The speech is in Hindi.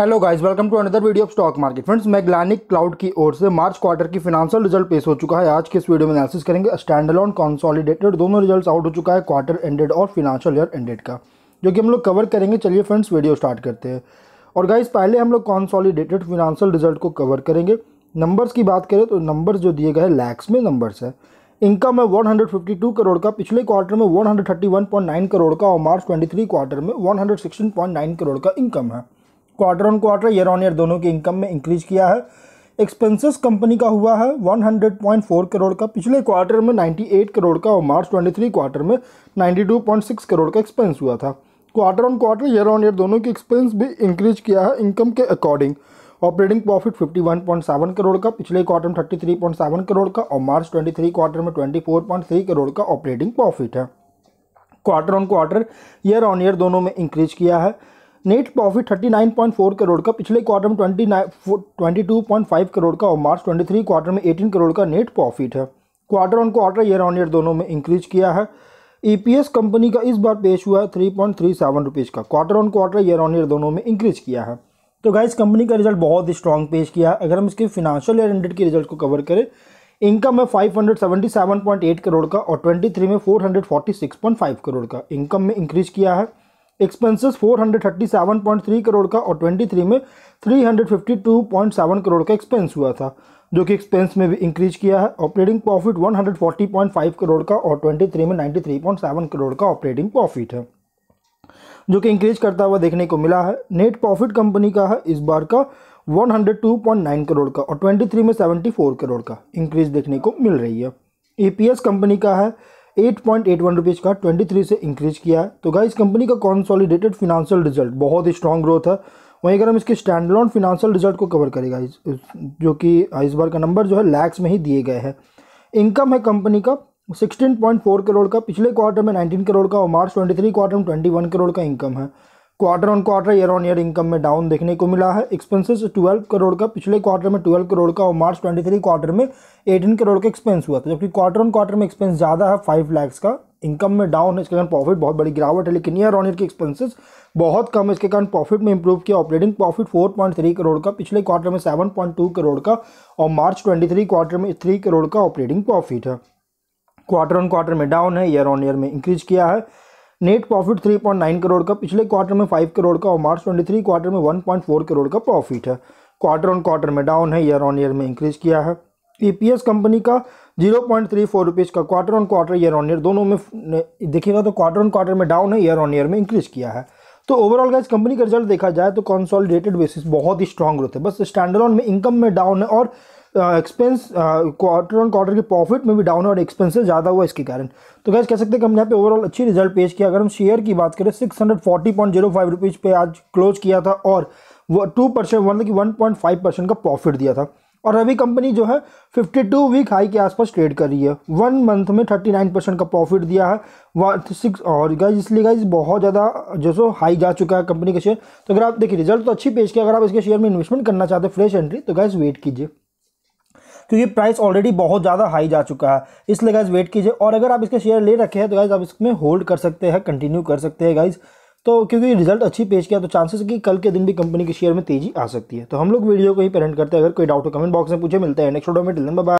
hello guys welcome to another video of stock market friends ग्लानिक क्लाउड की ओर से मार्च क्वार्टर की फिनांशियल रिजल्ट पेश हो चुका है आज के इस वीडियो में एनालिसिस करेंगे स्टैंडलॉन कॉन्सॉलीडेटेड दोनों रिजल्ट्स आउट हो चुका है क्वार्टर एंडेड और फिनांशियल ईयर एंडेड का जो कि हम लोग कवर करेंगे चलिए फ्रेंड्स वीडियो स्टार्ट करते हैं और गाइज पहले हम लोग कॉन्सॉलीडेटेड फिनांशियल रिजल्ट को कवर करेंगे नंबर्स की बात करें तो नंबर जो दिए गए लैक्स में नंबर्स है इनकम है वन करोड़ का पिछले क्वार्टर में वन करोड़ का और मार्च ट्वेंटी क्वार्टर में वन करोड़ का इनकम है quarter on quarter year on year दोनों की इनकम में इंक्रीज किया है एक्सपेंसेस कंपनी का हुआ है 100.4 करोड़ का पिछले क्वार्टर में 98 करोड़ का और मार्च 23 क्वार्टर में 92.6 करोड़ का एक्सपेंस हुआ था quarter on quarter year on year दोनों की एक्सपेंस भी इंक्रीज किया है इनकम के अकॉर्डिंग ऑपरेटिंग प्रॉफिट 51.7 करोड़ का पिछले क्वार्टर में 33.7 करोड़ का और मार्च 23 क्वार्टर में 24.3 करोड़ का ऑपरेटिंग प्रॉफिट है quarter on quarter year on year दोनों में इंक्रीज किया है नेट प्रॉफिट 39.4 करोड़ का पिछले क्वार्टर में twenty twenty two point five crore का और मार्च 23 क्वार्टर में 18 करोड़ का नेट प्रॉफिट है quarter on quarter year on year दोनों में इंक्रीज किया है ईपीएस e कंपनी का इस बार पेश हुआ है three point three seven rupees का quarter on quarter year on year दोनों में इंक्रीज किया है तो गाइस कंपनी का रिजल्ट बहुत ही स्ट्रॉन्ग पेश किया है अगर हम इसके फिनेंशियल ईयर हंड्रेड के रिजल्ट को कवर करें इनकम है five hundred seventy seven point eight crore का और ट्वेंटी थ्री में four hundred forty six point five crore का इनकम में इंक्रीज किया है एक्सपेंसेस 437.3 करोड़ का और 23 में 352.7 करोड़ का एक्सपेंस हुआ था जो कि एक्सपेंस में भी इंक्रीज किया है ऑपरेटिंग प्रॉफिट 140.5 करोड़ का और 23 में 93.7 करोड़ का ऑपरेटिंग प्रॉफिट है जो कि इंक्रीज करता हुआ देखने को मिला है नेट प्रॉफिट कंपनी का है इस बार का 102.9 करोड़ का और 23 में 74 करोड़ का इंक्रीज देखने को मिल रही है ईपीएस कंपनी का है eight point eight one rupees का ट्वेंटी थ्री से इंक्रीज किया है तो गाइस कंपनी का कॉन्सॉलिडेटेड फिनेंशियल रिजल्ट बहुत ही स्ट्रॉन्ग ग्रोथ है वहीं अगर हम इसके स्टैंड लॉन फिनेंशियल रिजल्ट को कवर करेगा इस, जो कि इस बार का नंबर जो है लैक्स में ही दिए गए हैं इनकम है कंपनी का 16.4 करोड़ का पिछले क्वार्टर में 19 करोड़ का और मार्च 23 क्वार्टर में 21 करोड़ का इनकम है quarter on quarter year on year income में डाउन देखने को मिला है एक्सपेंसेस 12 करोड़ का पिछले क्वार्टर में 12 करोड़ का और मार्च 23 क्वार्टर में 18 करोड़ का एक्सपेंस हुआ था जबकि क्वार्टर ऑन क्वार्टर में एक्सपेंस ज़्यादा है फाइव लैक्स का इनकम में डाउन है इसके कारण प्रॉफिट बहुत बड़ी गिरावट है लेकिन ईयर ऑन ईयर के एक्सपेंसिस बहुत कम है इसके कारण प्रॉफिट में इंप्रूव किया ऑपरेटिंग प्रॉफिट फोर करोड़ का पिछले क्वार्टर में सेवन करोड़ का और मार्च ट्वेंटी क्वार्टर में थ्री करोड़ का ऑपरेटिंग प्रॉफिट है क्वार्टर ऑन क्वार्टर में डाउन है ईयर ऑन ईयर में इंक्रीज किया है नेट प्रॉफिट 3.9 करोड़ का पिछले क्वार्टर में 5 करोड़ का और मार्च 23 क्वार्टर में 1.4 करोड़ का प्रॉफिट है क्वार्टर ऑन क्वार्टर में डाउन है ईयर ऑन ईयर में इंक्रीज किया है ईपीएस e कंपनी का zero point three four rupees का quarter on quarter year on year दोनों में देखिएगा तो क्वार्टर ऑन क्वार्टर में डाउन है ईयर ऑन ईयर में इंक्रीज किया है तो ओवरऑल का कंपनी का रिजल्ट देखा जाए तो कंसोलिडेटेड बेसिस बहुत ही स्ट्रॉग ग्रोथ है बस स्टैंडर्ड में इनकम में डाउन है और एक्सपेंस क्वार्टर ऑन क्वार्टर की प्रॉफिट में भी डाउन है और एक्सपेंसेस ज़्यादा हुआ इसके कारण तो गैस कह सकते हैं कि हमने यहाँ पे ओवरऑल अच्छी रिजल्ट पेश किया अगर हम शेयर की बात करें six hundred forty point zero five rupees पे आज क्लोज किया था और वो टू परसेंट मतलब कि वन पॉइंट फाइव परसेंट का प्रॉफिट दिया था और अभी कंपनी जो है फिफ्टी टू वीक हाई के आसपास ट्रेड कर रही है वन मंथ में थर्टी नाइन परसेंट का प्रॉफिट दिया है सिक्स और गाइज इसलिए गाइज बहुत ज़्यादा जो सो हाई जा चुका है कंपनी का शेयर तो अगर आप देखिए रिजल्ट तो अच्छी पेश किया अगर आप इसके शेयर में इन्वेस्टमेंट करना चाहते हैं फ्रेश एंट्री तो गाइज वेट कीजिए क्योंकि प्राइस ऑलरेडी बहुत ज़्यादा हाई जा चुका है इसलिए गाइज वेट कीजिए और अगर आप इसके शेयर ले रखे हैं तो गाइज आप इसमें होल्ड कर सकते हैं कंटिन्यू कर सकते हैं गाइज़ तो क्योंकि रिजल्ट अच्छी पेश किया तो चांसेस कि कल के दिन भी कंपनी के शेयर में तेजी आ सकती है तो हम लोग वीडियो को ही पेरेंट करते हैं अगर कोई डाउट हो कमेंट बॉक्स में पूछे मिलते हैं नेक्स्ट वीडियो में टिलन बाय